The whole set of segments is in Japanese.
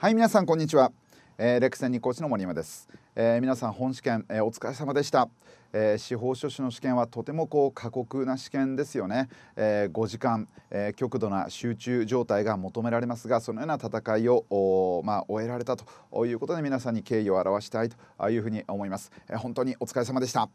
はい皆さんこんにちは、えー、レクセン日光地の森山です、えー、皆さん本試験、えー、お疲れ様でした、えー、司法書士の試験はとてもこう過酷な試験ですよね、えー、5時間、えー、極度な集中状態が求められますがそのような戦いをまあ、終えられたということで皆さんに敬意を表したいというふうに思います、えー、本当にお疲れ様でした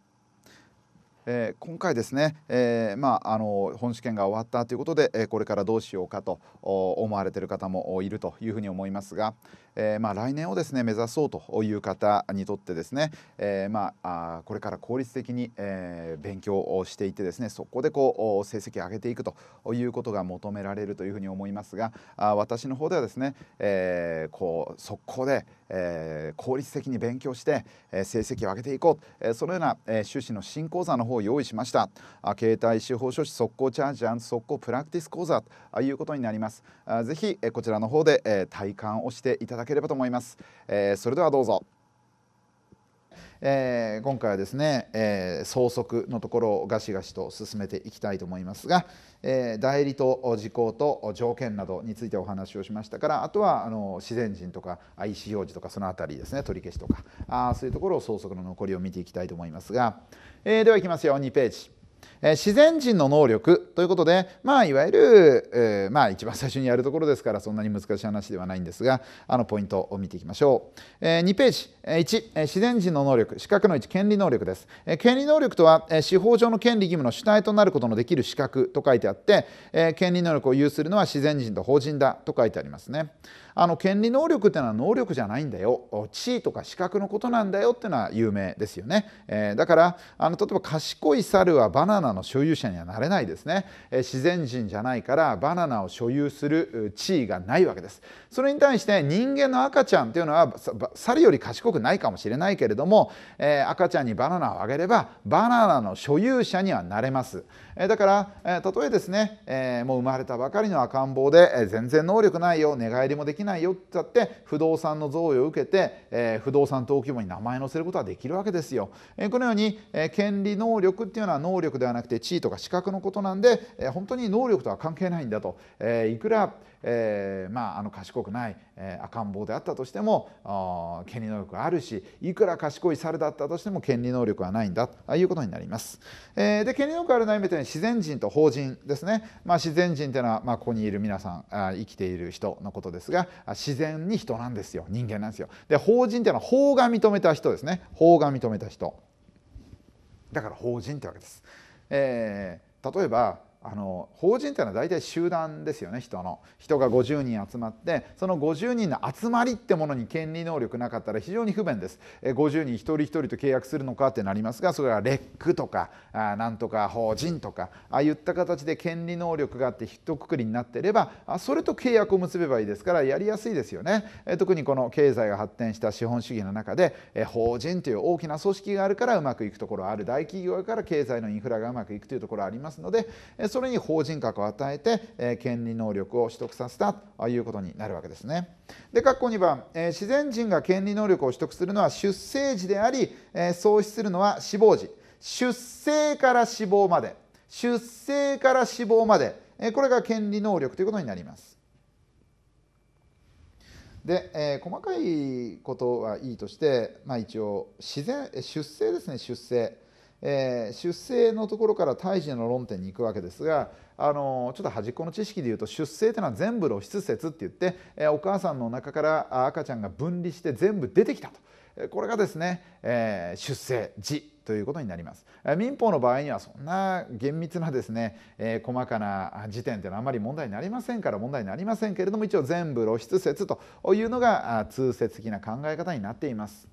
えー、今回ですね、えー、まああの本試験が終わったということで、えー、これからどうしようかと思われている方もいるというふうに思いますが、えー、まあ来年をですね目指そうという方にとってですね、えー、まああこれから効率的に、えー、勉強をしていてですねそこでこう成績を上げていくということが求められるというふうに思いますが、あ私の方ではですね、えー、こう速攻で、えー、効率的に勉強して、えー、成績を上げていこう、えー、そのような、えー、趣旨の新講座の方を用意しましたあ携帯司法書士速攻チャージ速攻プラクティス講座ということになりますあぜひ、えー、こちらの方で、えー、体感をしていただければと思います、えー、それではどうぞえー、今回はですね、えー、総則のところをガシガシと進めていきたいと思いますが、えー、代理と時効と条件などについてお話をしましたからあとはあの自然人とか IC 表示とかその辺りですね取り消しとかあそういうところを総則の残りを見ていきたいと思いますが、えではいきますよ2ページ。えー、自然人の能力ということで、まあ、いわゆる、えー、まあ、一番最初にやるところですからそんなに難しい話ではないんですがあのポイントを見ていきましょう、えー、2ページ、えー、1、え自然人の能力資格の1権利能力です、え権利能力とは、え司法上の権利義務の主体となることのできる資格と書いてあって、え権利能力を有するのは自然人と法人だと書いてありますねあの権利能力っていうのは能力じゃないんだよ地位とか資格のことなんだよっていうのは有名ですよね、えだからあの例えば賢い猿はバナナナの所有者にはなれないですね、え自然人じゃないからバナナを所有する地位がないわけですそれに対して人間の赤ちゃんというのは猿より賢くないかもしれないけれども、え赤ちゃんにバナナをあげればバナナの所有者にはなれますえだから、えたとえですね、えもう生まれたばかりの赤ん坊で、え全然能力ないよ寝返りもできないよって言ったって不動産の贈与を受けて、え不動産登記簿に名前載せることはできるわけですよ。えこのように、え権利能力っていうのは能力ではなくて地位とか資格のことなんで、え本当に能力とは関係ないんだと。えいくらえー、まあ、あの賢くない、えー、赤ん坊であったとしても権利能力があるしいくら賢い猿だったとしても権利能力はないんだということになります。えー、で権利能力あるというのは自然人と法人ですね、まあ、自然人というのは、まあ、ここにいる皆さんあ生きている人のことですが自然に人なんですよ人間なんですよ。で法人というのは法が認めた人ですね法が認めた人だから法人ってわけです。えー、例えばあの法人っていうのは大体集団ですよね人の人が50人集まってその50人の集まりってものに権利能力なかったら非常に不便です50人一人一人と契約するのかってなりますがそれはレックとかあなんとか法人とかああいった形で権利能力があってひとくくりになってればそれと契約を結べばいいですからやりやすいですよね特にこの経済が発展した資本主義の中で法人という大きな組織があるからうまくいくところある大企業から経済のインフラがうまくいくというところありますのでそれに法人格を与えて、え権利能力を取得させたということになるわけですね。で、括弧2番、え自然人が権利能力を取得するのは出生時であり、え創始するのは死亡時。出生から死亡まで。出生から死亡まで。えこれが権利能力ということになります。で、えー、細かいことはいいとして、まあ、一応自然出生ですね出生えー、出生のところから胎児の論点に行くわけですがあのちょっと端っこの知識でいうと出生というのは全部露出説って言って、えー、お母さんのおから赤ちゃんが分離して全部出てきたと。これがですね、えー、出生時ということになります民法の場合にはそんな厳密なですね、えー、細かな時点というのはあまり問題になりませんから問題になりませんけれども一応全部露出説というのが通説的な考え方になっています。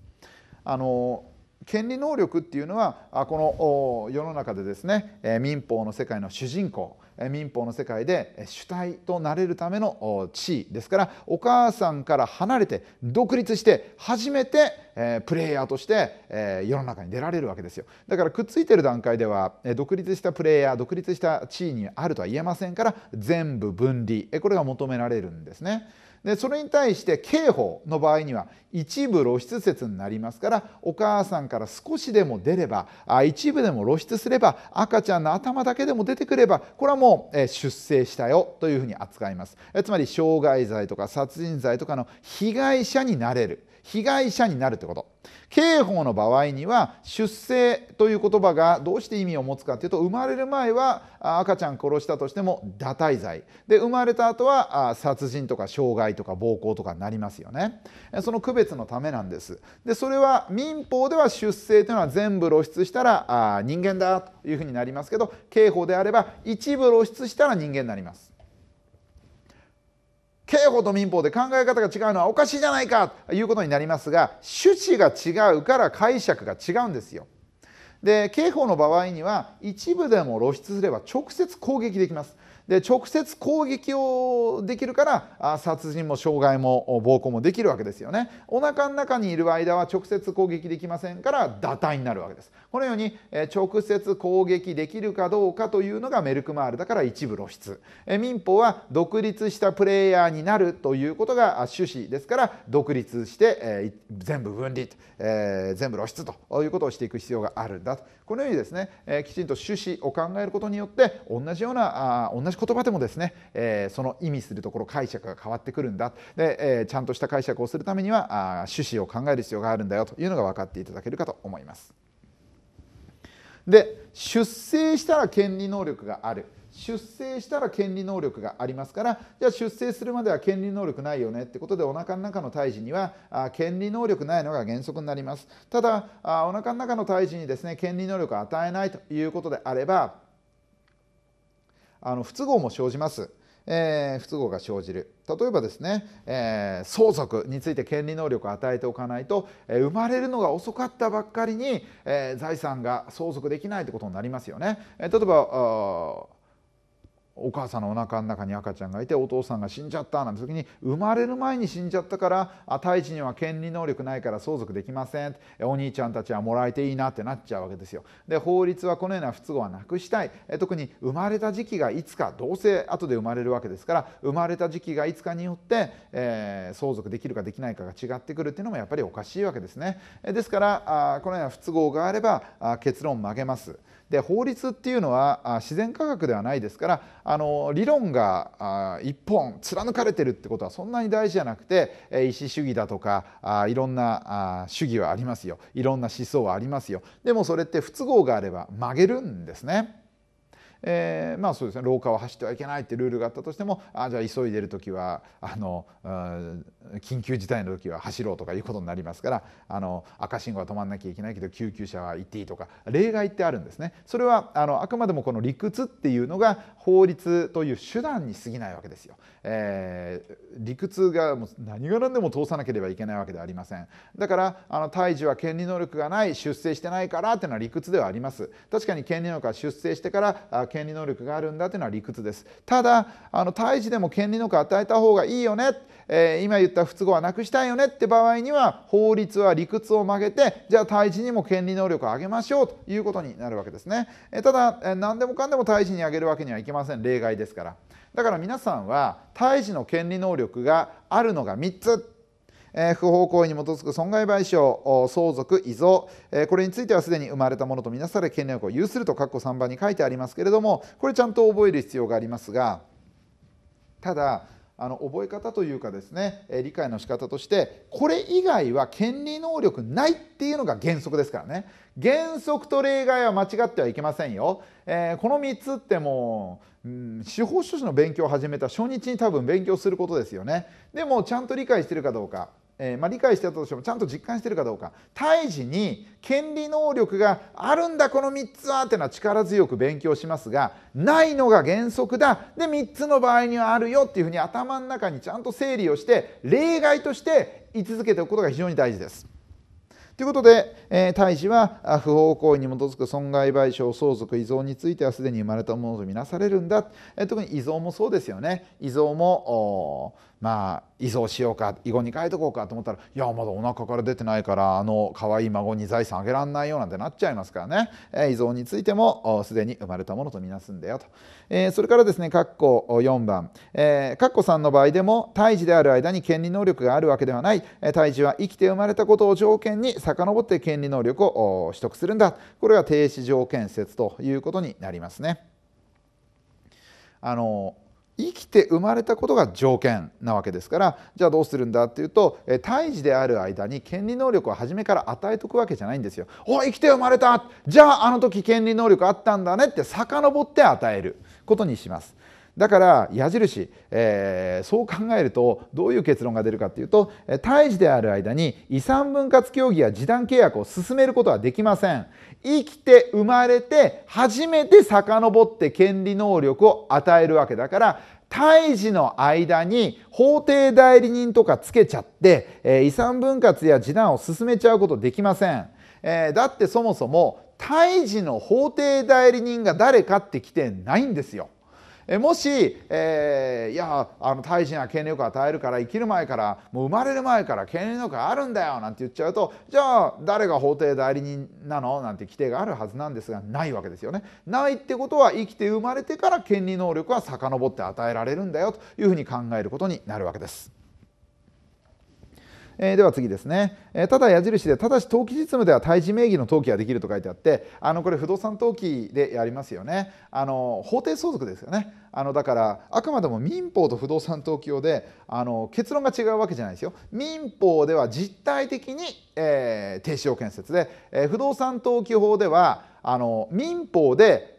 あの権利能力っていうのはこの世の中でですね民法の世界の主人公民法の世界で主体となれるための地位ですからお母さんから離れて独立して初めてプレイヤーとして世の中に出られるわけですよだからくっついてる段階では独立したプレイヤー独立した地位にあるとは言えませんから全部分離これが求められるんですね。でそれに対して刑法の場合には一部露出説になりますからお母さんから少しでも出ればあ一部でも露出すれば赤ちゃんの頭だけでも出てくればこれはもう出生したよというふうに扱いますつまり傷害罪とか殺人罪とかの被害者になれる被害者になるってこと刑法の場合には出生という言葉がどうして意味を持つかというと生まれる前は赤ちゃん殺したとしても堕胎罪で生まれた後は殺人とか傷害とか暴行とかになりますよねその区別のためなんですでそれは民法では出生というのは全部露出したら人間だというふうになりますけど刑法であれば一部露出したら人間になります刑法と民法で考え方が違うのはおかしいじゃないかということになりますが趣旨が違うから解釈が違うんですよ。で刑法の場合には一部でも露出すれば直接攻撃できます。で直接攻撃をできるからあ殺人も傷害も暴行もできるわけですよねお腹の中にいる間は直接攻撃できませんから堕胎になるわけですこのように直接攻撃できるかどうかというのがメルクマールだから一部露出民法は独立したプレイヤーになるということが趣旨ですから独立して全部分離全部露出ということをしていく必要があるんだとこのようにですねきちんと趣旨を考えることによって同じような同じ言葉でもですねその意味するところ解釈が変わってくるんだでちゃんとした解釈をするためには趣旨を考える必要があるんだよというのが分かっていただけるかと思います。で出生したら権利能力がある出生したら権利能力がありますからじゃあ出生するまでは権利能力ないよねってことでおなかの中の胎児にはあ権利能力ないのが原則になりますただあおなかの中の胎児にですね権利能力を与えないということであればあの不都合も生じますえー、不都合が生じる例えばですね、えー、相続について権利能力を与えておかないと、えー、生まれるのが遅かったばっかりに、え財産が相続できないということになりますよね。え例えばお母さんのおなかの中に赤ちゃんがいてお父さんが死んじゃったなんて時に生まれる前に死んじゃったから胎児には権利能力ないから相続できませんお兄ちゃんたちはもらえていいなってなっちゃうわけですよ。で法律はこのような不都合はなくしたい特に生まれた時期がいつかどうせ後で生まれるわけですから生まれた時期がいつかによって、えー、相続できるかできないかが違ってくるっていうのもやっぱりおかしいわけですね。ですからこのような不都合があれば結論曲げます。で法律っていうのは自然科学ではないですからあの理論が一本貫かれてるってことはそんなに大事じゃなくて意思主義だとかいろんな主義はありますよいろんな思想はありますよでもそれって不都合があれば曲げるんですね。えー、まあそうですね廊下を走ってはいけないってルールがあったとしてもあじゃあ急いでる時はあの緊急事態の時は走ろうとかいうことになりますからあの赤信号は止まんなきゃいけないけど救急車は行っていいとか例外ってあるんですね。それはあのあくまでもこの理屈っていうのが法律という手段に過ぎないわけですよ。えー、理屈がもう何が何でも通さなければいけないわけではありません。だからあの胎児は権利能力がない出生してないからっていうのは理屈ではあります。確かに権利能力は出生してから権利能力があるんだというのは理屈ですただあの胎児でも権利能力を与えた方がいいよね、えー、今言った不都合はなくしたいよねって場合には法律は理屈を曲げてじゃあ胎児にも権利能力を上げましょうということになるわけですね、えー、ただ、えー、何でもかんでも胎児にあげるわけにはいきません例外ですからだから皆さんは胎児の権利能力があるのが3つ不法行為に基づく損害賠償相続遺贈これについてはすでに生まれたものとみなされ権利を有すると括弧3番に書いてありますけれどもこれちゃんと覚える必要がありますがただあの覚え方というかですね理解の仕方としてこれ以外は権利能力ないっていうのが原則ですからね原則と例外は間違ってはいけませんよ、えー、この3つってもう、うん、司法書士の勉強を始めた初日に多分勉強することですよねでもちゃんと理解してるかどうかえー、まあ、理解してたとしてもちゃんと実感してるかどうか胎児に権利能力があるんだこの3つはってのは力強く勉強しますがないのが原則だで3つの場合にはあるよっていうふうに頭の中にちゃんと整理をして例外として居続けておくことが非常に大事です。ということで、えー、大使は不法行為に基づく損害賠償、相続、依存についてはすでに生まれたものとみなされるんだ、えー、特に依存もそうですよね、依存もまあ依存しようか、遺言に書いとこうかと思ったら、いや、まだお腹から出てないから、あの可愛い孫に財産あげらんないよなんてなっちゃいますからね、えー、依存についてもすでに生まれたものとみなすんだよと。えー、それからですね、括弧4番、えー、括弧3の場合でも、胎児である間に権利能力があるわけではない、胎児は生きて生まれたことを条件に遡って権利能力を取得するんだ、これが停止条件説ということになりますね。あの生きて生まれたことが条件なわけですからじゃあどうするんだっていうと胎児である間に権利能力を初めから与えとくわけじゃないんですよ。お生きて生まれたじゃああの時権利能力あったんだねって遡って与える。ことにします。だから矢印、えー、そう考えるとどういう結論が出るかというと胎児である間に遺産分割協議や示談契約を進めることはできません生きて生まれて初めて遡って権利能力を与えるわけだから胎児の間に法定代理人とかつけちゃって、えー、遺産分割や示談を進めちゃうことできません。えー、だってそもそも胎児の法定代理人が誰かって来てないんですよ。えもし、えー、いやあの胎児には権力を与えるから生きる前からもう生まれる前から権力があるんだよなんて言っちゃうとじゃあ誰が法定代理人なのなんて規定があるはずなんですがないわけですよね。ないってことは生きて生まれてから権利能力は遡って与えられるんだよというふうに考えることになるわけです。えー、では次ですね、えー、ただ矢印でただし登記実務では対峙名義の登記ができると書いてあってあのこれ不動産登記でやりますよねあの法定相続ですよねあのだからあくまでも民法と不動産登記法であの結論が違うわけじゃないですよ民法では実態的に、えー、停止を建設で、え不動産登記法ではあの民法で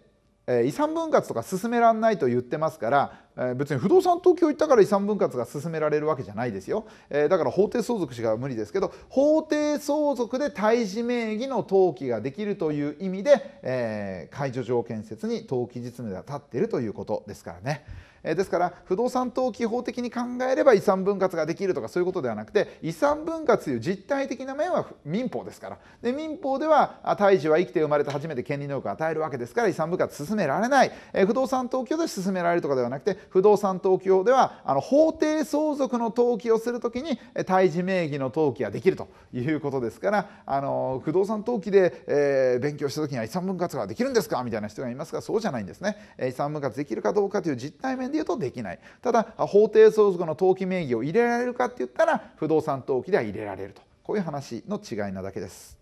遺産分割とか進めらんないと言ってますから別に不動産登記を言ったから遺産分割が進められるわけじゃないですよ、えー、だから法定相続しか無理ですけど法定相続で胎児名義の登記ができるという意味で、えー、解除条件説に登記実務では立っているということですからね。えですから不動産登記法的に考えれば遺産分割ができるとかそういうことではなくて遺産分割という実態的な面は民法ですからで民法では胎児は生きて生まれて初めて権利能力を与えるわけですから遺産分割進められない、え不動産登記で進められるとかではなくて不動産登記法ではあの法定相続の登記をするときに胎児名義の登記ができるということですからあの不動産登記で、えー、勉強したときには遺産分割ができるんですかみたいな人がいますがそうじゃないんですね。遺産分割できるかどうかという実態面でいうとできないただ法定相続の登記名義を入れられるかって言ったら不動産登記では入れられるとこういう話の違いなだけです。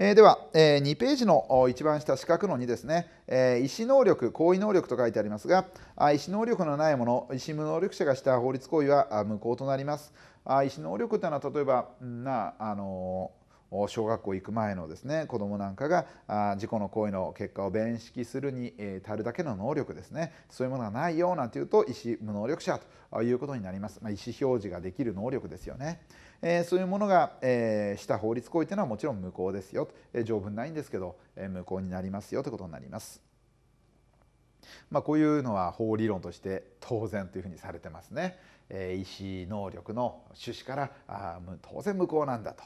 えー、では、えー、2ページの一番下四角の2ですね、えー、意思能力、行為能力と書いてありますが、あ意思能力のないもの、意思無能力者がした法律行為は無効となります。あ意思能力というのは、例えばなあの小学校行く前のですね子どもなんかが事故の行為の結果を弁識するに足るだけの能力ですねそういうものがないよなんていうと意思無能力者ということになります、まあ、意思表示ができる能力ですよね、えー、そういうものが、えー、した法律行為というのはもちろん無効ですよ、えー、条文ないんですけど、えー、無効になりますよということになります。まあ、こういうのは法理論として当然というふうにされてますね。えー、意思能力の趣旨からあ当然無効なんだと。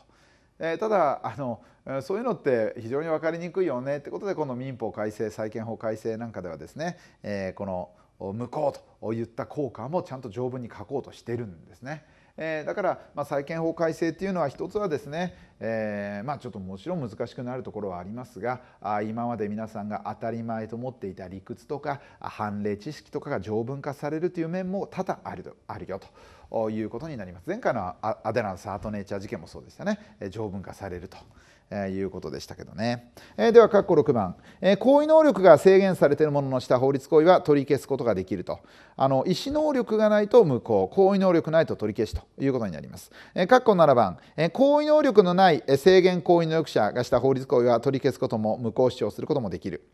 えー、ただあのそういうのって非常に分かりにくいよねってことでこの民法改正債権法改正なんかではですね、えー、この無効と言った効果もちゃんと条文に書こうとしてるんですね。えー、だから、まあ、債権法改正っていうのは一つはですね、えーまあ、ちょっともちろん難しくなるところはありますがあ今まで皆さんが当たり前と思っていた理屈とか判例知識とかが条文化されるという面も多々あるあるよと。ということになります前回のアデランスアートネイチャー事件もそうでしたね条文化されるということでしたけどね。えー、では、括弧6番、えー、行為能力が制限されているもののした法律行為は取り消すことができると。あの意思能力がないと無効、行為能力ないと取り消しということになります。えー、括弧7番、えー、行為能力のない制限行為能力者がした法律行為は取り消すことも無効主張することもできる。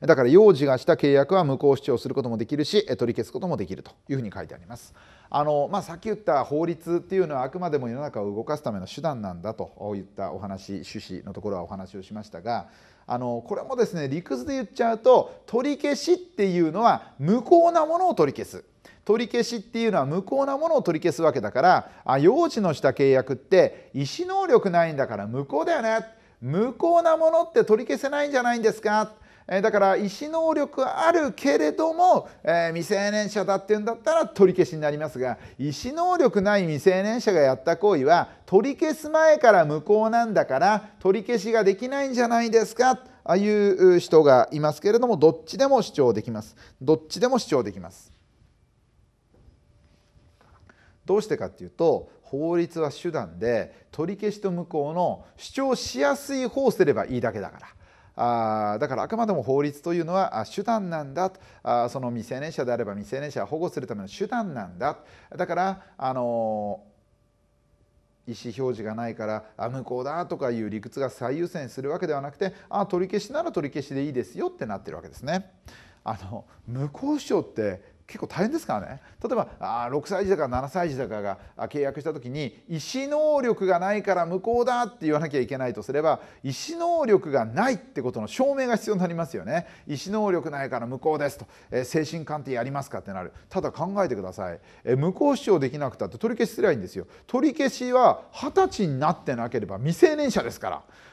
だから幼児がした契約は無効主張することもできるし取り消すこともできるというふうに書いてあります。あのまあ、さっき言った法律っていうのはあくまでも世の中を動かすための手段なんだといったお話趣旨のところはお話をしましたがあのこれもですね理屈で言っちゃうと取り消しっていうのは無効なものを取り消す取り消しっていうのは無効なものを取り消すわけだからあ幼児のした契約って意思能力ないんだから無効だよね無効なものって取り消せないんじゃないんですかえだから意思能力あるけれども、え未成年者だっていうんだったら取り消しになりますが意思能力ない未成年者がやった行為は取り消す前から無効なんだから取り消しができないんじゃないですかああいう人がいますけれどもどっちでも主張できますどっちでも主張できますどうしてかっていうと法律は手段で取り消しと無効の主張しやすい方をすればいいだけだからあだからあくまでも法律というのは手段なんだあその未成年者であれば未成年者を保護するための手段なんだだからあの意思表示がないからあ無効だとかいう理屈が最優先するわけではなくてあ取り消しなら取り消しでいいですよってなってるわけですね。あの無効主張って結構大変ですからね例えばあ6歳児だか7歳児だかが契約した時に意思能力がないから無効だって言わなきゃいけないとすれば意思能力がないってことの証明が必要になりますよね意思能力ないから無効ですと、えー、精神鑑定やりますかってなるただ考えてください、えー、無効主張できなくたって取り消しすればいいんですよ取り消しは二十歳になってなければ未成年者ですか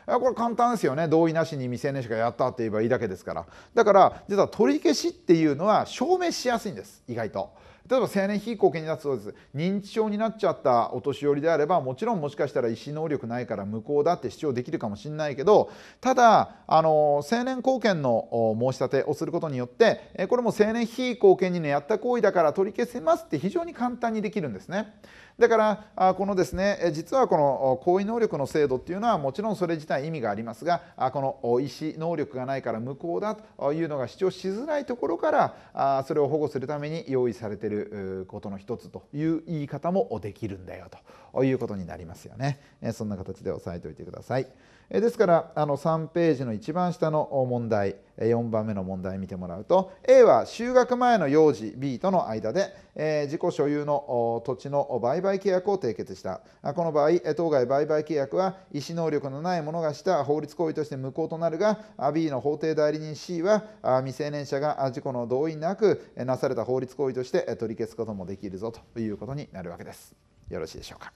らこれ簡単ですよね同意なしに未成年者がやったって言えばいいだけですからだから実は取り消しっていうのは証明しやすいんですです意外と。例えば成年非貢献になったそうです認知症になっちゃったお年寄りであればもちろんもしかしたら医師能力ないから無効だって主張できるかもしれないけどただあの成年貢献の申し立てをすることによってこれも成年非貢献にねやった行為だから取り消せますって非常に簡単にできるんですね。だからこのですね実はこの行為能力の制度っていうのはもちろんそれ自体意味がありますがこの意思能力がないから無効だというのが主張しづらいところからそれを保護するために用意されてることの一つという言い方もできるんだよということになりますよね。そんな形で押さえておいてください。ですからあの3ページの一番下の問題4番目の問題見てもらうと A は就学前の幼児 B との間で、え自己所有の土地の売買契約を締結したこの場合当該売買契約は意思能力のない者がした法律行為として無効となるが B の法定代理人 C は未成年者が事故の同意なくなされた法律行為として取り消すこともできるぞということになるわけです。よろしいでしょうか。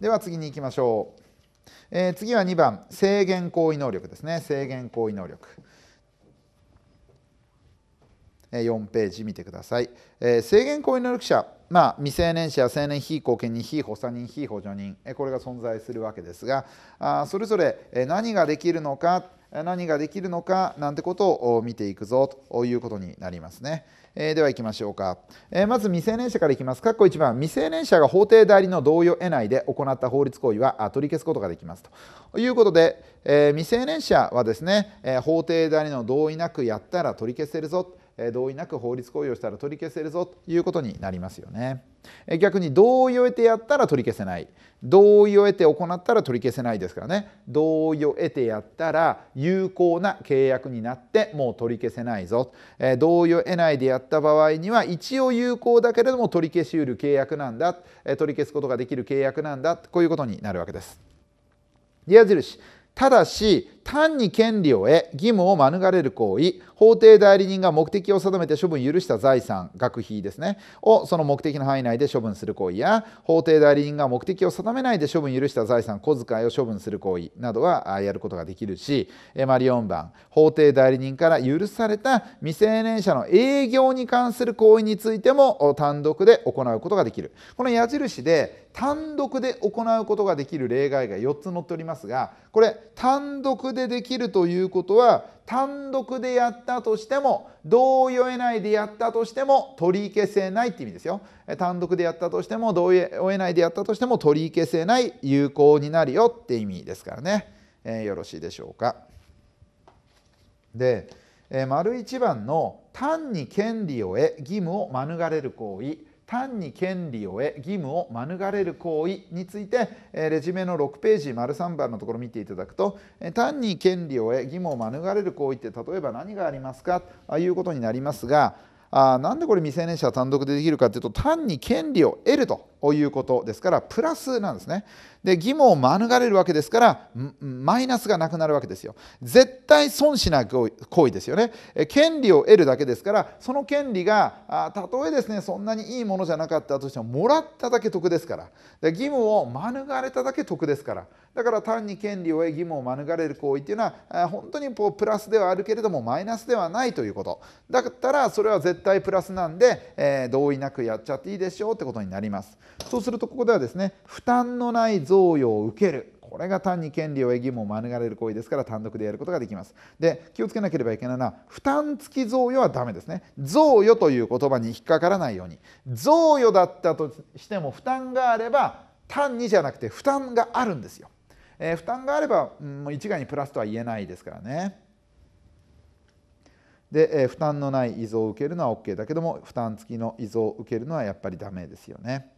では次に行きましょう。えー、次は2番、制限行為能力ですね。制限行為能力。4ページ見てください。えー、制限行為能力者、まあ、未成年者、成年被後見人、被補佐人、被補助人、これが存在するわけですが、あそれぞれ何ができるのか、何ができるのかなんてことを見ていくぞということになりますね。えー、では行きましょうか、えー、まず未成年者からいきます。括弧1番、未成年者が法定代理の同意を得ないで行った法律行為は取り消すことができますということで、えー、未成年者はですね、え法定代理の同意なくやったら取り消せるぞ。同意なく法律行為をしたら取り消せるぞということになりますよね。逆に同意を得てやったら取り消せない同意を得て行ったら取り消せないですからね同意を得てやったら有効な契約になってもう取り消せないぞ同意を得ないでやった場合には一応有効だけれども取り消しうる契約なんだ取り消すことができる契約なんだこういうことになるわけです。矢印ただし単に権利を得義務を免れる行為法定代理人が目的を定めて処分許した財産学費ですねをその目的の範囲内で処分する行為や法定代理人が目的を定めないで処分許した財産小遣いを処分する行為などはやることができるしマリ4番法定代理人から許された未成年者の営業に関する行為についても単独で行うことができるこの矢印で単独で行うことができる例外が4つ載っておりますがこれ単独ででできるということは単独でやったとしても同意を得ないでやったとしても取り消せないって意味ですよ単独でやったとしても同意を得ないでやったとしても取り消せない有効になるよって意味ですからね、えー、よろしいでしょうかで、えー、丸一番の単に権利を得義務を免れる行為単に権利を得義務を免れる行為についてレジュメの6ページ丸3番のところを見ていただくと単に権利を得義務を免れる行為って例えば何がありますかということになりますがあなんでこれ未成年者は単独でできるかというと単に権利を得るということですからプラスなんですねで義務を免れるわけですからマイナスがなくなるわけですよ絶対損しない行為ですよね権利を得るだけですからその権利がたとえですねそんなにいいものじゃなかったとしてももらっただけ得ですからで義務を免れただけ得ですからだから単に権利を得義務を免れる行為っていうのは本当にこうプラスではあるけれどもマイナスではないということだったらそれは絶対プラスなんで、えー、同意なくやっちゃっていいでしょうってことになりますそうするとここではですね負担のない贈与を受けるこれが単に権利を義務を免れる行為ですから単独でやることができますで気をつけなければいけないのは負担付き贈与はダメですね贈与という言葉に引っかからないように贈与だったとしても負担があれば単にじゃなくて負担があるんですよ、えー、負担があれば、うん、もう一概にプラスとは言えないですからねで、えー、負担のない遺贈を受けるのは OK だけども負担付きの遺贈を受けるのはやっぱりダメですよね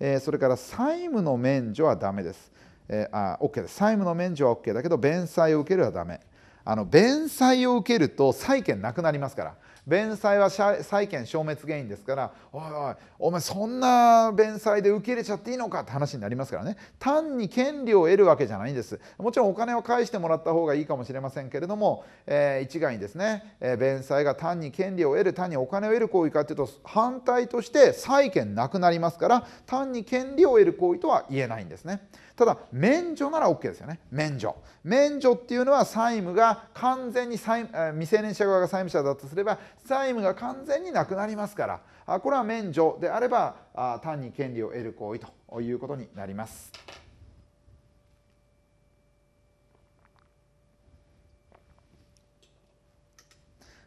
えそれから債務の免除はダメです。えー、あ OK です。債務の免除は OK だけど、弁済を受けるはダメ。あの弁済を受けると債権なくなりますから弁済は債権消滅原因ですからおいおいお前そんな弁済で受け入れちゃっていいのかって話になりますからね単に権利を得るわけじゃないんですもちろんお金を返してもらった方がいいかもしれませんけれども、えー、一概にですね、えー、弁済が単に権利を得る単にお金を得る行為かっていうと反対として債権なくなりますから単に権利を得る行為とは言えないんですね。ただ免除なら OK ですよね免除免除っていうのは債務が完全に債未成年者側が債務者だとすれば債務が完全になくなりますからこれは免除であれば単に権利を得る行為ということになります。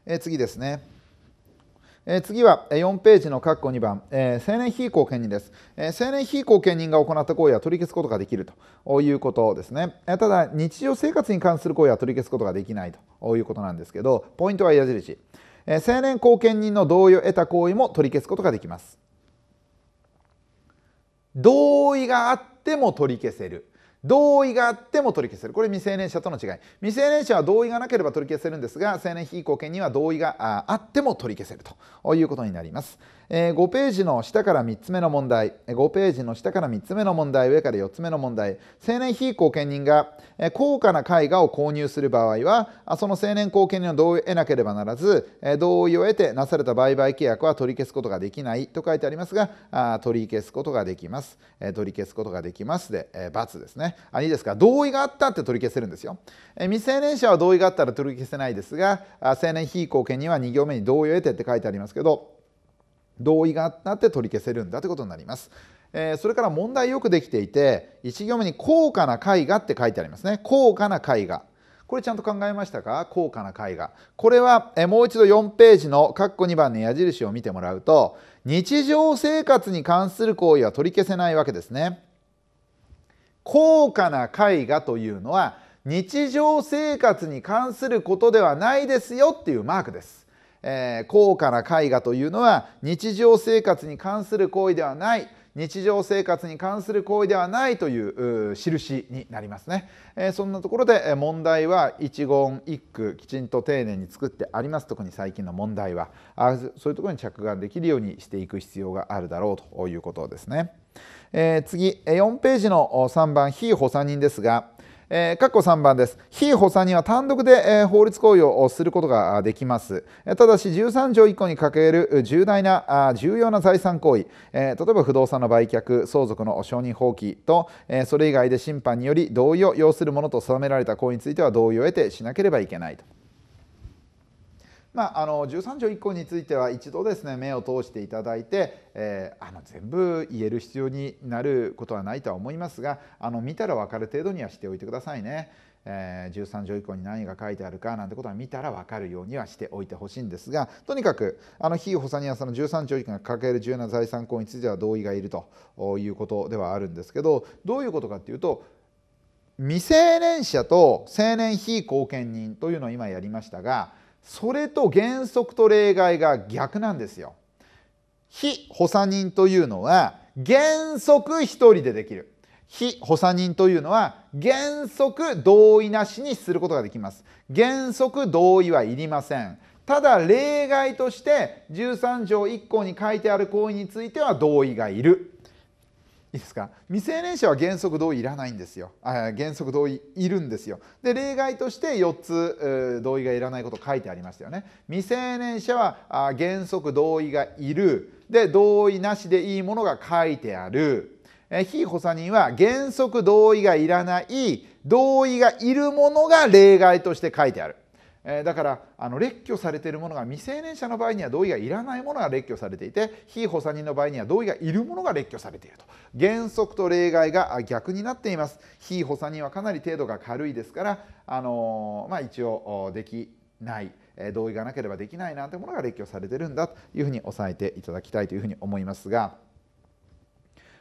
え次ですね。え次は4ページの括弧2番、えー、青年非公権人です、えー、青年非公権人が行った行為は取り消すことができるということですね、えー、ただ日常生活に関する行為は取り消すことができないということなんですけどポイントは矢印、えー、青年後見人の同意を得た行為も取り消すことができます同意があっても取り消せる同意があっても取り消せるこれ未成年者との違い未成年者は同意がなければ取り消せるんですが成年被告権には同意があっても取り消せるということになります、えー、5ページの下から3つ目の問題5ページの下から3つ目の問題上から4つ目の問題成年被告権人が、えー、高価な絵画を購入する場合はその成年後見人の同意を得なければならず、えー、同意を得てなされた売買契約は取り消すことができないと書いてありますがあ取り消すことができます、え取り消すことができますで、えー、×ですねいいですか同意があったって取り消せるんですよ。え未成年者は同意があったら取り消せないですが、成年非公権には2行目に同意を得てって書いてありますけど、同意があったって取り消せるんだということになります。えそれから問題よくできていて、1行目に高価な絵画って書いてありますね。高価な絵画。これちゃんと考えましたか高価な絵画。これはえもう一度4ページの括弧2番の矢印を見てもらうと、日常生活に関する行為は取り消せないわけですね。高価な絵画というのは日常生活に関することではないですよっていうマークです。えー、高価な絵画というのは日常生活に関する行為ではない日常生活に関する行為ではないという印になりますね、えー、そんなところで問題は一言一句きちんと丁寧に作ってあります特に最近の問題はあそういうところに着眼できるようにしていく必要があるだろうということですね。えー、次4ページの3番非補佐人ですが、えー、括弧3番です。非補佐人は単独で、えー、法律行為をすることができます。ただし、13条1項にかける重大なあ重要な財産行為、えー、例えば不動産の売却、相続の承認放棄と、えー、それ以外で審判により同意を要するものと定められた行為については同意を得てしなければいけないと。まあ、あの13条1項については一度ですね目を通していただいて、えー、あの全部言える必要になることはないとは思いますがあの見たら分かる程度にはしておいてくださいね。えー、13条1項に何が書いてあるかなんてことは見たら分かるようにはしておいてほしいんですがとにかくあの非補佐人はその13条1項が掲げる重要な財産項については同意がいるということではあるんですけどどういうことかっていうと未成年者と成年非貢献人というのを今やりましたがそれと原則と例外が逆なんですよ。非補佐人というのは原則1人でできる。非補佐人というのは原則同意なしにすることができます。原則同意はいりません。ただ例外として13条1項に書いてある行為については同意がいるいいですか未成年者は原則同意いらないんですよあ原則同意いるんですよで例外として4つ同意がいらないこと書いてありましたよね未成年者は原則同意がいるで同意なしでいいものが書いてある非補佐人は原則同意がいらない同意がいるものが例外として書いてあるえだからあの列挙されているものが未成年者の場合には同意がいらないものが列挙されていて非補佐人の場合には同意がいるものが列挙されていると原則と例外が逆になっています非補佐人はかなり程度が軽いですから、あのまあ、一応できない同意がなければできないなんてものが列挙されてるんだというふうに押さえていただきたいというふうに思いますが。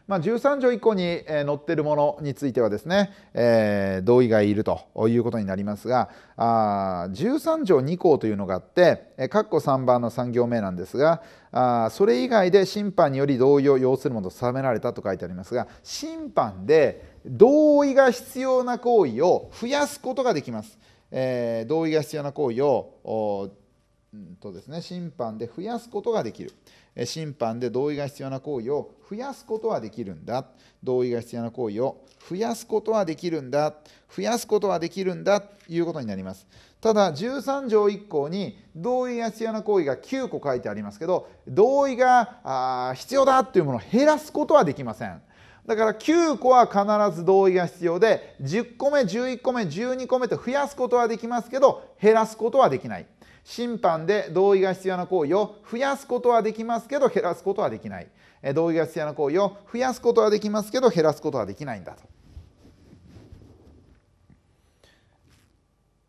まあ、13条以降に、えー、載っているものについてはですね、えー、同意がいるということになりますがあ13条2項というのがあって、えー、括弧3番の3行目なんですがあそれ以外で審判により同意を要するものと定められたと書いてありますが審判で同意が必要な行為を増やすことができます。えー、同意が必要な行為をとですね、審判で増やすことができる。審判で同意が必要な行為を増やすことはできるんだ。同意が必要な行為を増やすことはできるんだ。増やすことはできるんだということになります。ただ、13条1項に同意が必要な行為が9個書いてありますけど、同意が必要だというものを減らすことはできません。だから9個は必ず同意が必要で10個目11個目12個目と増やすことはできますけど減らすことはできない。審判で同意が必要な行為を増やすことはできますけど減らすことはできない同意が必要な行為を増やすことはできますけど減らすことはできないんだと。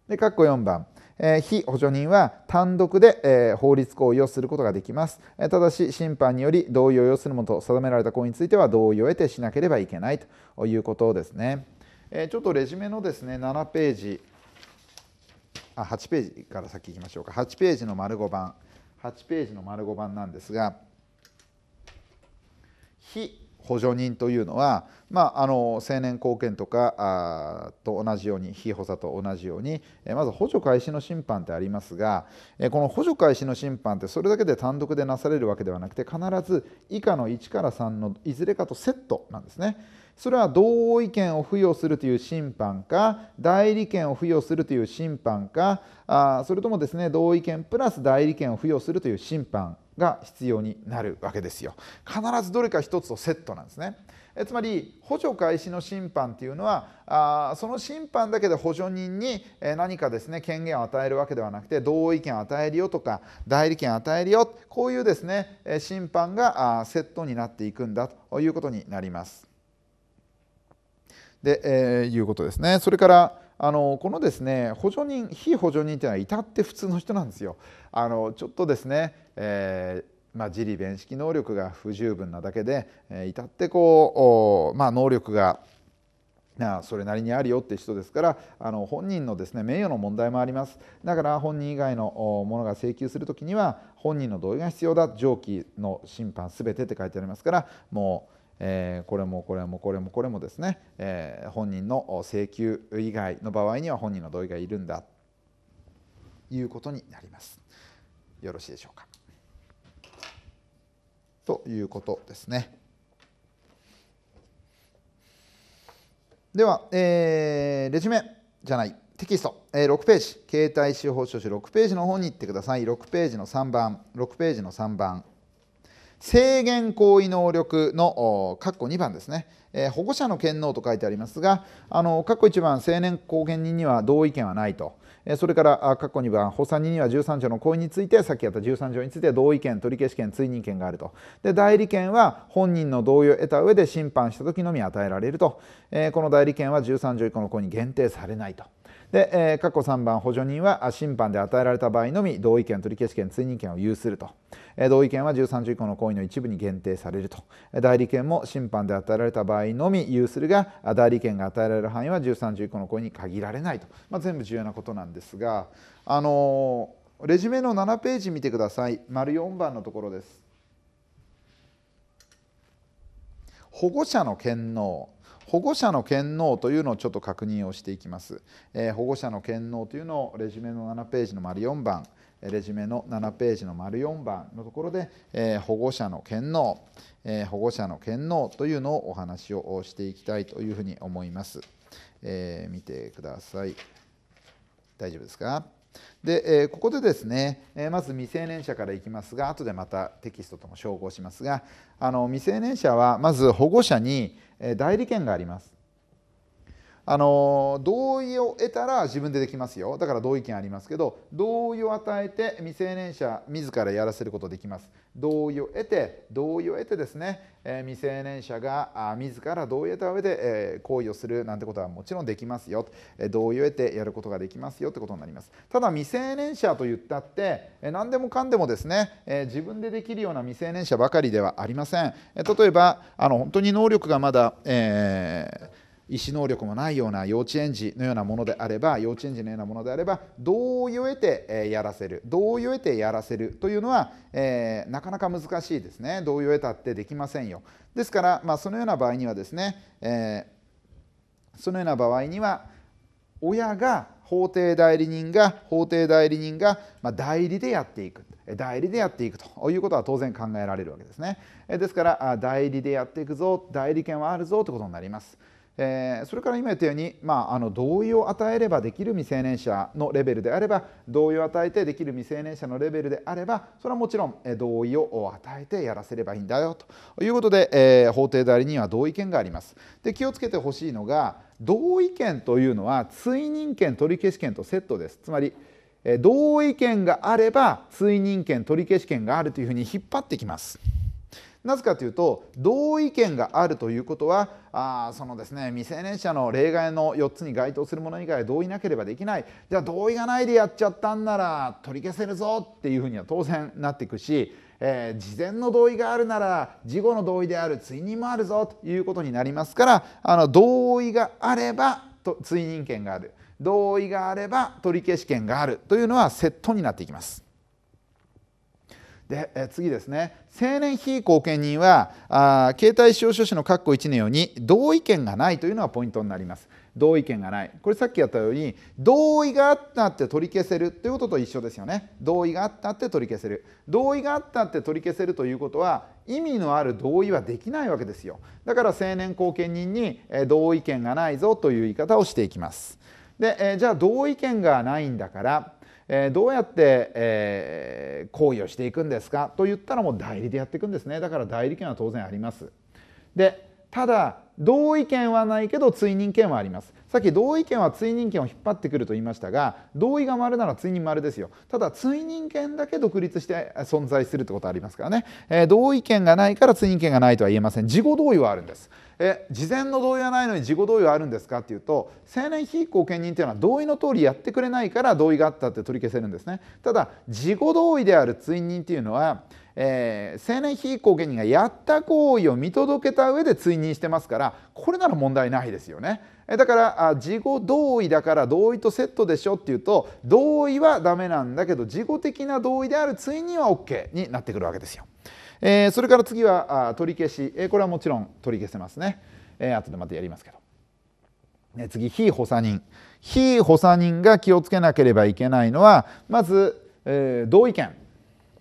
で、括弧4番。えー、非補助人は単独で、えー、法律行為をすることができます、えー、ただし審判により同意を要するものと定められた行為については同意を得てしなければいけないということですね、えちょっとレジュメのですね7ページあ8ページから先いきましょうか8ページの丸5番8ページの丸5番なんですが非補助人というのは、まあ、あの成年後見とかあと同じように非補佐と同じようにまず補助開始の審判ってありますがこの補助開始の審判ってそれだけで単独でなされるわけではなくて必ず以下の1から3のいずれかとセットなんですね。それは同意権を付与するという審判か代理権を付与するという審判かあそれともですね同意権プラス代理権を付与するという審判が必要になるわけですよ必ずどれか一つとセットなんですねえつまり補助開始の審判っていうのはあその審判だけで補助人に何かですね権限を与えるわけではなくて同意権与えるよとか代理権与えるよこういうですね審判がセットになっていくんだということになります。で、えー、いうことですね。それからあのこのですね補助人非補助人というのは至って普通の人なんですよ。あのちょっとですね、えーまあ、自利弁識能力が不十分なだけで、えー、至ってこう、まあ、能力がなそれなりにあるよって人ですからあの本人のですね名誉の問題もありますだから本人以外のものが請求する時には本人の同意が必要だ上記の審判すべてって書いてありますからもえこれもこれもこれもこれもですね、え本人の請求以外の場合には本人の同意がいるんだということになります。よろしいでしょうか。ということですね。では、えー、レジュメじゃないテキスト、えー、6ページ携帯司法書士6ページの方に行ってください6ページの3番6ページの3番制限行為能力の括弧2番ですね、えー、保護者の権能と書いてありますが、あの括弧1番、成年後見人には同意見はないと、えー、それから括弧2番、補佐人には13条の行為について、さっきやった13条について同意権、取り消し権、追認権があると、で代理権は本人の同意を得た上で審判したときのみ与えられると、えー、この代理権は13条以降の行為に限定されないと。で、えー、過去3番補助人は審判で与えられた場合のみ同意権取消権追認権を有すると、えー、同意権は13条以降の行為の一部に限定されると代理権も審判で与えられた場合のみ有するが代理権が与えられる範囲は13条以降の行為に限られないと、まあ、全部重要なことなんですがあのー、レジュメの7ページ見てください丸4番のところです保護者の権能保護者の権能というのをちょっと確認をしていきます、えー、保護者の権能というのをレジュメの7ページの丸4番レジュメの7ページの丸4番のところで、えー、保護者の権能、えー、保護者の権能というのをお話をしていきたいというふうに思います、え見てください大丈夫ですかで、えここでですね、えまず未成年者からいきますが後でまたテキストとも照合しますがあの未成年者はまず保護者に代理権があります。あの同意を得たら自分でできますよだから同意権ありますけど同意を与えて未成年者自らやらせることできます同意を得て同意を得てですね、えー、未成年者が自ら同意を得た上で、えー、行為をするなんてことはもちろんできますよ、えー、同意を得てやることができますよってことになりますただ未成年者と言ったって、えー、何でもかんでもですね、えー、自分でできるような未成年者ばかりではありません、えー、例えばあの本当に能力がまだ、えー意思能力もないような幼稚園児のようなものであれば幼稚園児のようなものであればどう言えてやらせるどう言えてやらせるというのは、えー、なかなか難しいですねどう言えたってできませんよですから、まあ、そのような場合にはですね、えー、そのような場合には親が法定代理人が法定代理人が、まあ、代理でやっていく代理でやっていくということは当然考えられるわけですねですから代理でやっていくぞ代理権はあるぞということになりますえー、それから今言ったように、まあ、あの同意を与えればできる未成年者のレベルであれば同意を与えてできる未成年者のレベルであればそれはもちろん同意を与えてやらせればいいんだよということで、えー、法定代理人は同意権があります。で気をつけてほしいのが同意権というのは追認権取消権とセットです。つまり同意権があれば追認権取消権があるというふうに引っ張ってきます。なぜかというと同意見があるということはあそのですね未成年者の例外の4つに該当するもの以外同意なければできないじゃあ同意がないでやっちゃったんなら取り消せるぞっていうふうには当然なっていくし、えー、事前の同意があるなら事後の同意である追認もあるぞということになりますからあの同意があればと追認権がある同意があれば取り消し権があるというのはセットになっていきます。で、え次ですね成年被後見人はあ携帯使用書士の括弧1のように同意見がないというのがポイントになります同意見がないこれさっきやったように同意があったって取り消せるということと一緒ですよね同意があったって取り消せる同意があったって取り消せるということは意味のある同意はできないわけですよだから成年後見人に同意見がないぞという言い方をしていきますで、えじゃあ同意見がないんだからえどうやって、え行為をしていくんですかと言ったらもう代理でやっていくんですねだから代理権は当然あります。でただ同意権はないけど追認権はありますさっき同意権は追認権を引っ張ってくると言いましたが同意が丸なら追認丸ですよただ追認権だけ独立して存在するってことありますからね、えー、同意権がないから追認権がないとは言えません事後同意はあるんですえ事前の同意はないのに事後同意はあるんですかっていうと成年被公権人というのは同意の通りやってくれないから同意があったって取り消せるんですねただ事後同意である追認というのは、えー、成年被公権人がやった行為を見届けた上で追認してますからこれなら問題ないですよねえだからあ事後同意だから同意とセットでしょっていうと同意はダメなんだけど事後的な同意である追認は OK になってくるわけですよえー、それから次はあ取り消し、えー、これはもちろん取り消せますね、えー、後でまたやりますけど、ね、次非補佐人非補佐人が気をつけなければいけないのはまず、えー、同意見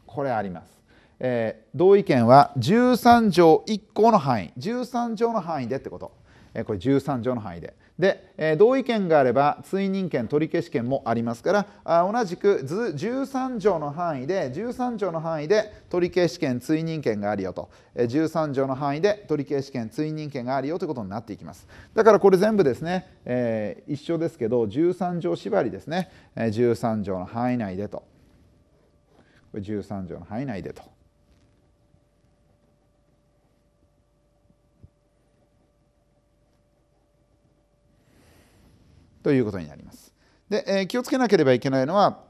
これあります、えー、同意見は13条1項の範囲13条の範囲でってこと、えー、これ13条の範囲でで、え同意見があれば追認権取消権もありますからあ同じく図13条の範囲で13条の範囲で取り消し権追認権があるよと、え13条の範囲で取り消し権追認権があるよということになっていきますだからこれ全部ですね、えー、一緒ですけど13条縛りですね、え13条の範囲内でとこれ13条の範囲内でとということになります。で、えー、気をつけなければいけないのは、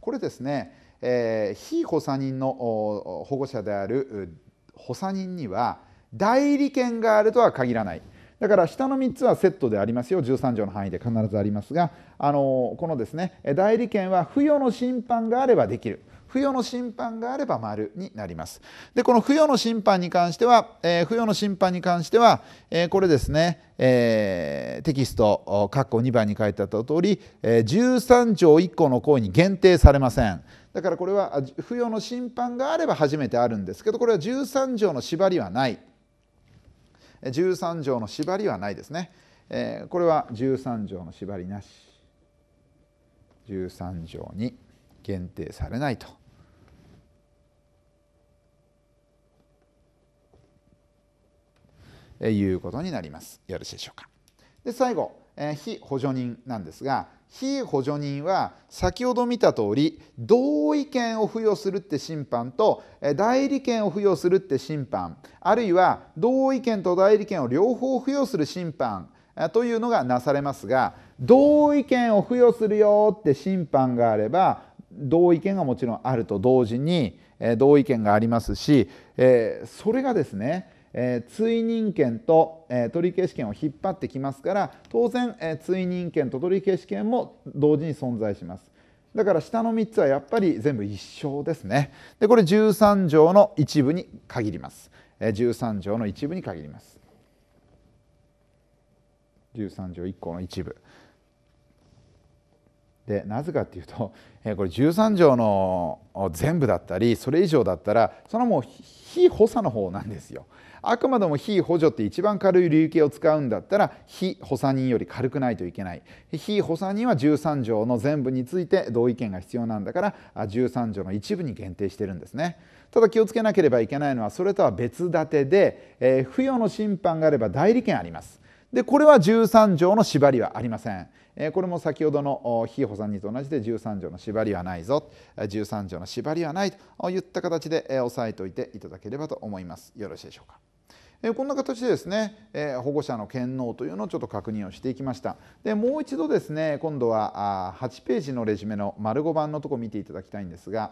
これですね、えー、非補佐人の保護者である補佐人には代理権があるとは限らない。だから下の3つはセットでありますよ、13条の範囲で必ずありますが、あのこのですね代理権は付与の審判があればできる。不与の審判があれば丸になります。で、この不与の審判に関しては、えー、不与の審判に関しては、えー、これですね、えー、テキスト、括弧2番に書いてあった通り、えー、13条1項の行為に限定されません。だからこれは、不与の審判があれば初めてあるんですけど、これは13条の縛りはない。13条の縛りはないですね。えー、これは13条の縛りなし。13条に限定されないということになります。よろしいでしょうか。で最後、え非補助人なんですが、非補助人は先ほど見た通り同意権を付与するって審判と代理権を付与するって審判あるいは同意権と代理権を両方付与する審判というのがなされますが同意権を付与するよって審判があれば同意見がもちろんあると同時に同意見がありますしそれがですねえー、追認権と、えー、取消権を引っ張ってきますから当然、えー、追認権と取消権も同時に存在しますだから下の3つはやっぱり全部一緒ですねでこれ13条の一部に限ります、えー、13条の一部に限ります13条1項の一部でなぜかっていうとこれ13条の全部だったりそれ以上だったらそれはもう非補佐の方なんですよ。あくまでも非補助って一番軽い流刑を使うんだったら非補佐人より軽くないといけない非補佐人は13条の全部について同意見が必要なんだから13条の一部に限定してるんですねただ気をつけなければいけないのはそれとは別立てで、えー、付与の審判があれば代理権ありますでこれは13条の縛りはありませんこれも先ほどのひいほさんにと同じで13条の縛りはないぞ13条の縛りはないといった形で押さえておいていただければと思いますよろしいでしょうかこんな形でですね保護者の権能というのをちょっと確認をしていきましたでもう一度ですね今度は8ページのレジュメの丸5番のところを見ていただきたいんですが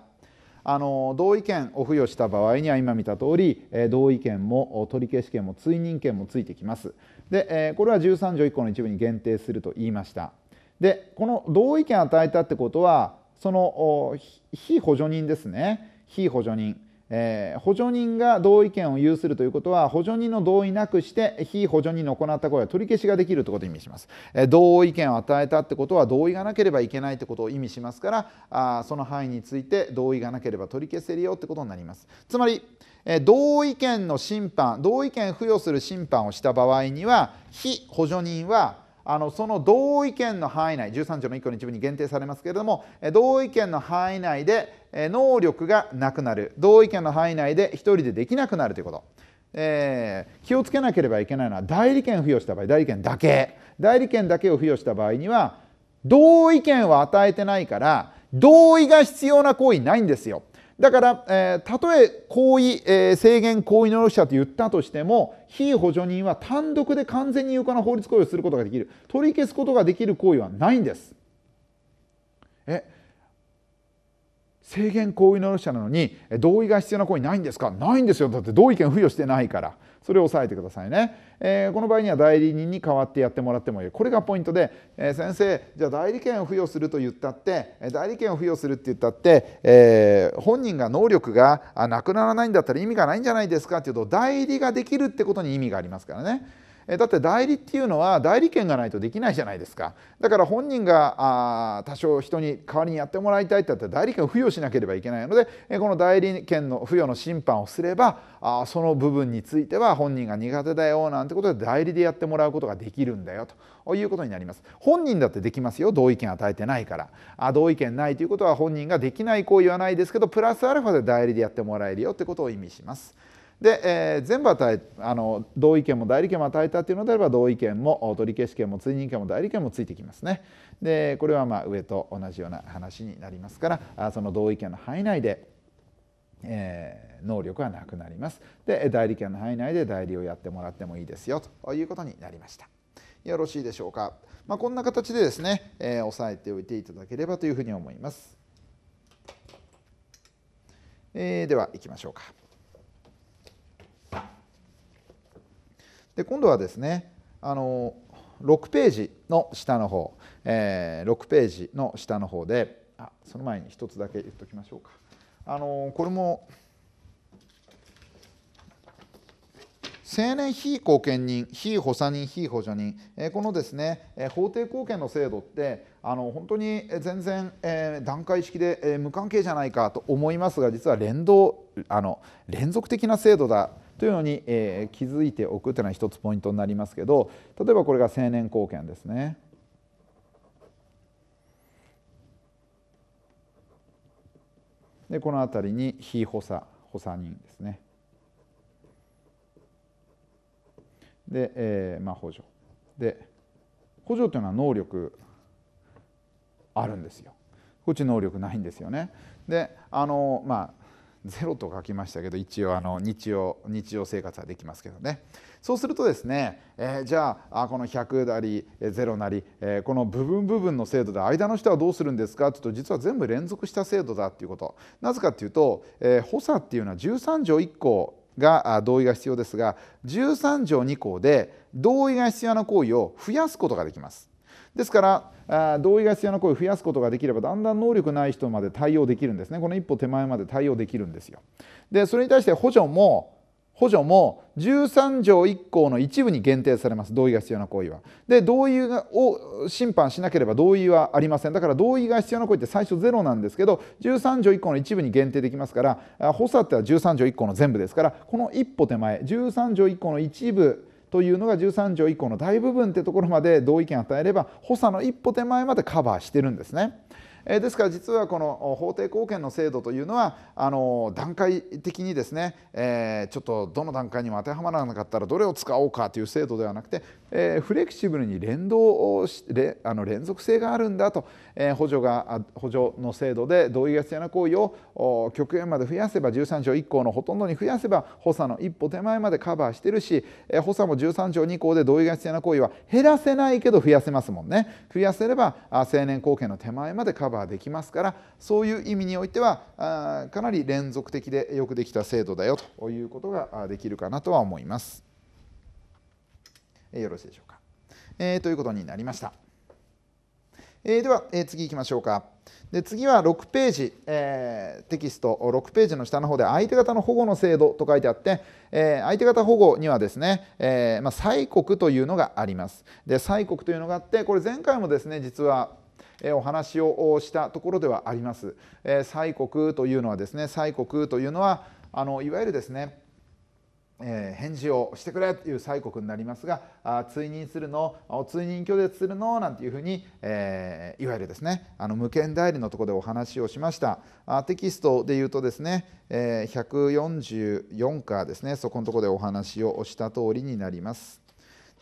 あの同意権を付与した場合には今見た通り同意権も取り消し権も追認権もついてきますで、えこれは13条1項の一部に限定すると言いましたでこの同意見与えたってことはその非補助人ですね非補助人、えー、補助人が同意権を有するということは補助人の同意なくして非補助人の行った行為は取り消しができるということを意味します、えー、同意権を与えたってことは同意がなければいけないってことを意味しますからあその範囲について同意がなければ取り消せるよってことになりますつまり同意見の審判、同意見付与する審判をした場合には、非補助人は、あのその同意見の範囲内、13条の1項の一部に限定されますけれども、同意見の範囲内で能力がなくなる、同意見の範囲内で1人でできなくなるということ。えー、気をつけなければいけないのは代理権付与した場合代理権だけ代理権だけを付与した場合には同意権は与えてないから同意が必要な行為ないんですよだから、えー、たとえ行為、えー、制限行為能力者と言ったとしても非補助人は単独で完全に有効な法律行為をすることができる取り消すことができる行為はないんです。え制限行為能力者なのに同意が必要な行為ないんですかないんですよだって同意権付与してないからそれを押さえてくださいね、えー、この場合には代理人に代わってやってもらってもいいこれがポイントで、えー、先生じゃあ代理権を付与すると言ったって代理権を付与するって言ったって、えー、本人が能力がなくならないんだったら意味がないんじゃないですかっていうと代理ができるってことに意味がありますからね。えだって代理っていうのは代理権がないとできないじゃないですかだから本人があ多少人に代わりにやってもらいたいって言ったら代理権を付与しなければいけないので、えこの代理権の付与の審判をすればあその部分については本人が苦手だよなんてことで代理でやってもらうことができるんだよということになります本人だってできますよ同意見与えてないからあ同意見ないということは本人ができない行為はないですけどプラスアルファで代理でやってもらえるよってことを意味します。で、えー、全部与えあの同意権も代理権も与えたというのであれば同意権も取り消し権も追認権も代理権もついてきますね。でこれはまあ上と同じような話になりますからその同意権の範囲内で、えー、能力はなくなります。で代理権の範囲内で代理をやってもらってもいいですよということになりました。よろしいでしょうか。まあ、こんな形でですね、えー、押さえておいていただければというふうに思います。えー、では行きましょうか。で今度はですねあの6ページの下の方、えー、6ページの下の方であその前に1つだけ言っときましょうか。あのこれも青年非貢献人、非補佐人、非補助人、えー、このですね、えー、法定貢献の制度って、あの本当に全然、えー、段階式で、えー、無関係じゃないかと思いますが、実は連動あの連続的な制度だというのに、えー、気づいておくというのは一つポイントになりますけど例えばこれが成年後見ですね。でこの辺りに非補佐補佐人ですね。で、えーまあ、補助。で補助というのは能力あるんですよ。こっち能力ないんですよね。であのまあゼロと書きましたけど一応あの日曜日曜生活はできますけどねそうするとですね、えー、じゃあこの100なり0なり、えー、この部分部分の制度で間の人はどうするんですかって言うと実は全部連続した制度だっていうことなぜかっていうと、えー、補佐っていうのは13条1項が同意が必要ですが13条2項で同意が必要な行為を増やすことができます。ですから同意が必要な声を増やすことができればだんだん能力ない人まで対応できるんですねこの一歩手前まで対応できるんですよでそれに対して補助も補助も13条1項の一部に限定されます同意が必要な行為はで同意を審判しなければ同意はありませんだから同意が必要な行為って最初ゼロなんですけど13条1項の一部に限定できますから補佐っては13条1項の全部ですからこの一歩手前13条1項の一部というのが13条以降の大部分ってところまで同意見与えれば補佐の一歩手前までカバーしてるんですね。ですから実はこの法定貢献の制度というのはあの段階的にですね、ちょっとどの段階にも当てはまらなかったらどれを使おうかという制度ではなくてえー、フレキシブルに連動をしあの連続性があるんだと、えー、補助が補助の制度で同意が必要な行為を極限まで増やせば13条1項のほとんどに増やせば補佐の一歩手前までカバーしてるし、えー、補佐も13条2項で同意が必要な行為は減らせないけど増やせますもんね増やせれば成年後見の手前までカバーできますからそういう意味においてはあかなり連続的でよくできた制度だよということができるかなとは思います。よろしいでしょうか、えということになりました。えでは、え次いきましょうか。で次は6ページ、えー、テキスト6ページの下の方で相手方の保護の制度と書いてあって、えー、相手方保護にはですね、えー、まあ、催告というのがあります。で催告というのがあってこれ前回もですね実はお話をしたところではあります。え催告というのはですね催告というのはあのいわゆるですねえ返事をしてくれという催告になりますが追認するの追認拒絶するのなんていうふうに、えいわゆるですねあの無権代理のとこでお話をしましたあテキストで言うとですね、え144課ですねそこのとこでお話をした通りになります。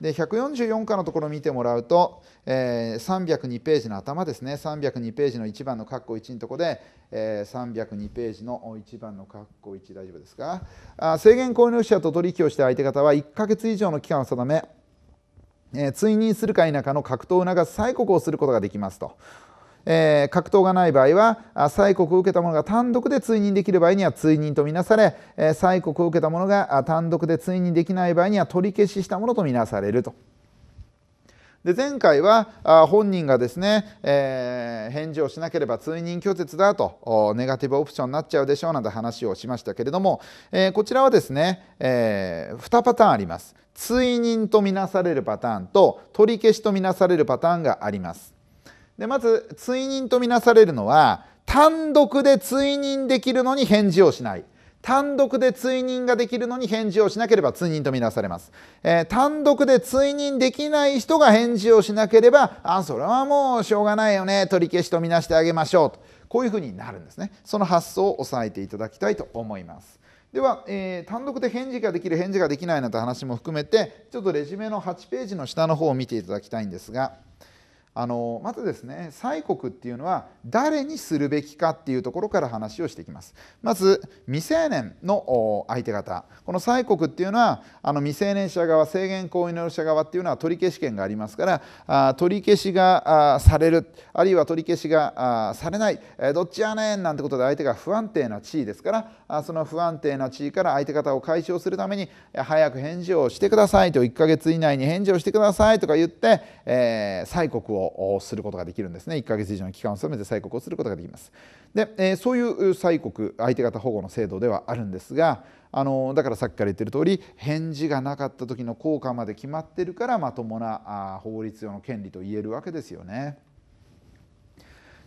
で144課のところを見てもらうと、えー、302ページの頭ですね302ページの1番の括弧1のところで、えー、302ページの1番の括弧1大丈夫ですかあ制限購入者と取引をした相手方は1か月以上の期間を定めえー、追認するか否かの格闘を促す催告をすることができますとえー、格闘がない場合は催告を受けた者が単独で追認できる場合には追認とみなされ、えー、催告を受けた者が単独で追認できない場合には取り消ししたものとみなされると。で前回は本人がですね、えー、返事をしなければ追認拒絶だとネガティブオプションになっちゃうでしょうなんて話をしましたけれども、えー、こちらはですね、えー、2パターンあります追認とみなされるパターンと取り消しとみなされるパターンがありますでまず追認とみなされるのは単独で追認できるのに返事をしない単独で追認ができるのに返事をしなければ追認とみなされます、えー、単独で追認できない人が返事をしなければあそれはもうしょうがないよね取り消しとみなしてあげましょうとこういうふうになるんですねその発想を抑えていただきたいと思いますでは、えー、単独で返事ができる返事ができないなんて話も含めてちょっとレジュメの8ページの下の方を見ていただきたいんですがあのまずですね催国っていうのは誰にするべきかっていうところから話をしていきますまず未成年の相手方この催国っていうのはあの未成年者側制限行為の者側っていうのは取り消し権がありますからあ取り消しがされるあるいは取り消しがされない、えー、どっちやねんなんてことで相手が不安定な地位ですからあその不安定な地位から相手方を解消するために早く返事をしてくださいと1ヶ月以内に返事をしてくださいとか言って、えー、西国ををすることができるんですね。1ヶ月以上の期間を務めて催告をすることができます。で、えそういう催告、相手方保護の制度ではあるんですが、あのだからさっきから言ってる通り返事がなかった時の効果まで決まってるからまともなあ法律上の権利と言えるわけですよね。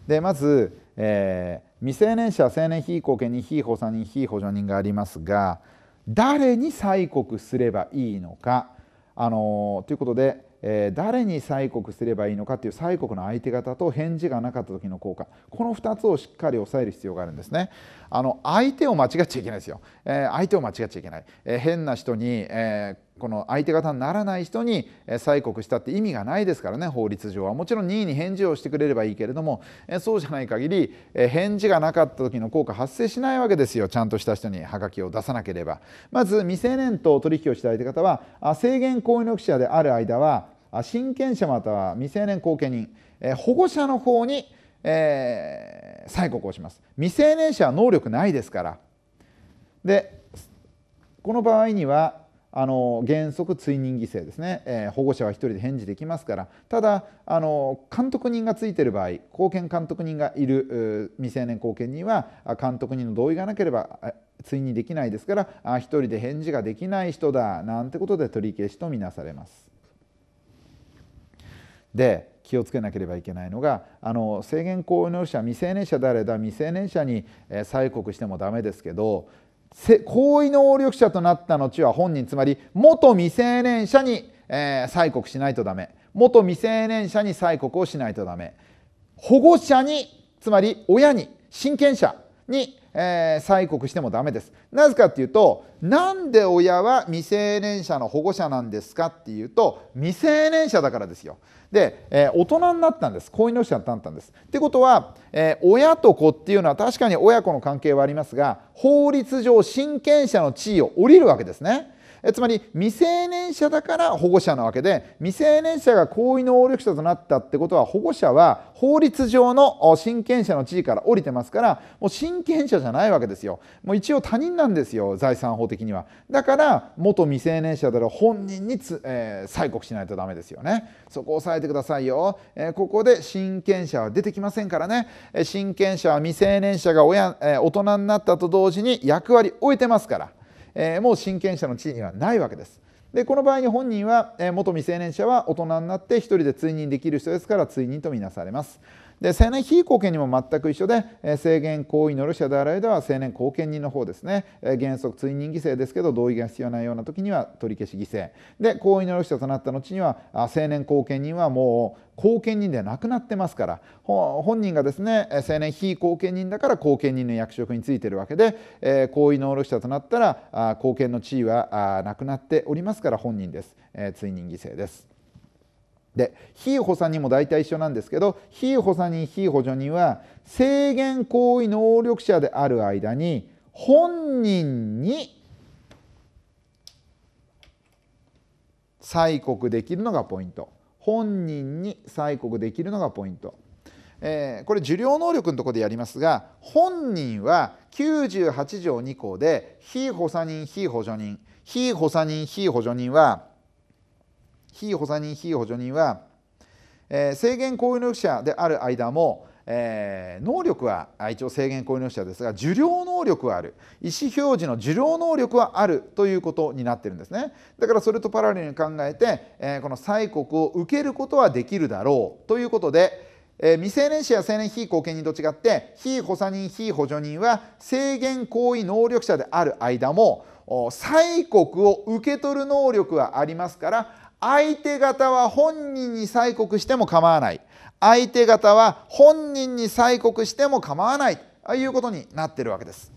でまず、えー、未成年者成年被告権に被保佐人被補助人がありますが誰に催告すればいいのか、あのということでえー、誰に催告すればいいのかという催告の相手方と返事がなかった時の効果この2つをしっかり押さえる必要があるんですねあの相手を間違っちゃいけないですよ、えー、相手を間違っちゃいけない、えー、変な人に、えーこの相手方にならない人に催告したって意味がないですからね法律上はもちろん任意に返事をしてくれればいいけれどもそうじゃない限り返事がなかった時の効果発生しないわけですよちゃんとした人にはがきを出さなければまず未成年と取引をした相手方は制限公約者である間は親権者または未成年後見人保護者の方に、えー、催告をします未成年者は能力ないですからでこの場合にはあの原則追認犠牲ですね、えー、保護者は1人で返事できますからただあの監督人がついてる場合後見監督人がいる未成年後見人は監督人の同意がなければ追認できないですからあ1人で返事ができない人だなんてことで取り消しとみなされます。で気をつけなければいけないのがあの制限購入者未成年者であれば未成年者に、え催告しても駄目ですけど行為能力者となった後は本人つまり元未成年者に、えー、催告しないとダメ元未成年者に催告をしないとダメ保護者につまり親に親権者にえー、催告してもダメです。なぜかっていうと、なんで親は未成年者の保護者なんですかっていうと、未成年者だからですよ。で、えー、大人になったんです。子犬の者になったんです。ってことは、えー、親と子っていうのは確かに親子の関係はありますが、法律上、親権者の地位を降りるわけですね。えつまり未成年者だから保護者なわけで未成年者が行為能力者となったってことは保護者は法律上の親権者の地位から降りてますからもう親権者じゃないわけですよもう一応他人なんですよ財産法的にはだから元未成年者である本人につ、えー、催告しないとダメですよねそこを押さえてくださいよ、えー、ここで親権者は出てきませんからね親権者は未成年者が親、えー、大人になったと同時に役割を終えてますからえもう親権者の地位にはないわけです。でこの場合に本人は、え元未成年者は大人になって1人で追認できる人ですから追認とみなされます。で青年非貢献にも全く一緒で、え制限行為のロシアである間は青年貢献人の方ですね、え原則追認犠牲ですけど同意が必要なような時には取り消し犠牲で行為のロシアとなった後には青年貢献人はもう後見人ではなくなってますから本人がですね青年非後見人だから後見人の役職についてるわけで、え行為能力者となったら後見の地位はなくなっておりますから本人です、え追認犠牲です。で非補佐人も大体一緒なんですけど非補佐人非補助人は制限行為能力者である間に本人に催告できるのがポイント本人に催告できるのがポイント、えー、これ受領能力のとこでやりますが本人は98条2項で非補佐人非補助人非補佐人非補助人は非補佐人、非補助人は、えー、制限行為能力者である間も、えー、能力は一応制限行為能力者ですが受領能力はある意思表示の受領能力はあるということになってるんですねだからそれとパラレルに考えて、えー、この催告を受けることはできるだろうということで、えー、未成年者や成年非後見人と違って非補佐人非補助人は制限行為能力者である間も催告を受け取る能力はありますから相手方は本人に催告しても構わない相手方は本人に催告しても構わないということになってるわけです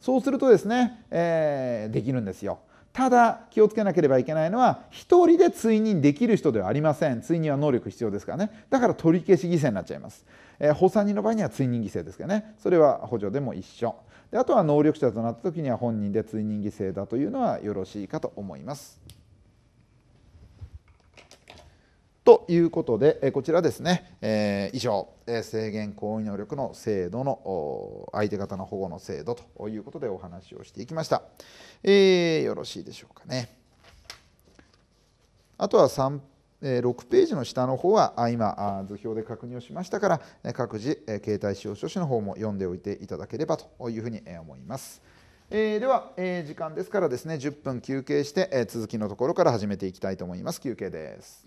そうするとですね、えー、できるんですよただ気をつけなければいけないのは1人で追認できる人ではありません追認は能力必要ですからねだから取り消し犠牲になっちゃいます、えー、補佐人の場合には追認犠牲ですけどねそれは補助でも一緒であとは能力者となった時には本人で追認犠牲だというのはよろしいかと思います。ということで、こちらですね、えー、以上、制限行為能力の制度の相手方の保護の制度ということでお話をしていきました。えー、よろしいでしょうかね。あとは3、え6ページの下の方は今図表で確認をしましたから各自携帯使用書士の方も読んでおいていただければというふうに思います。えー、では、え時間ですからですね10分休憩して、え続きのところから始めていきたいと思います休憩です。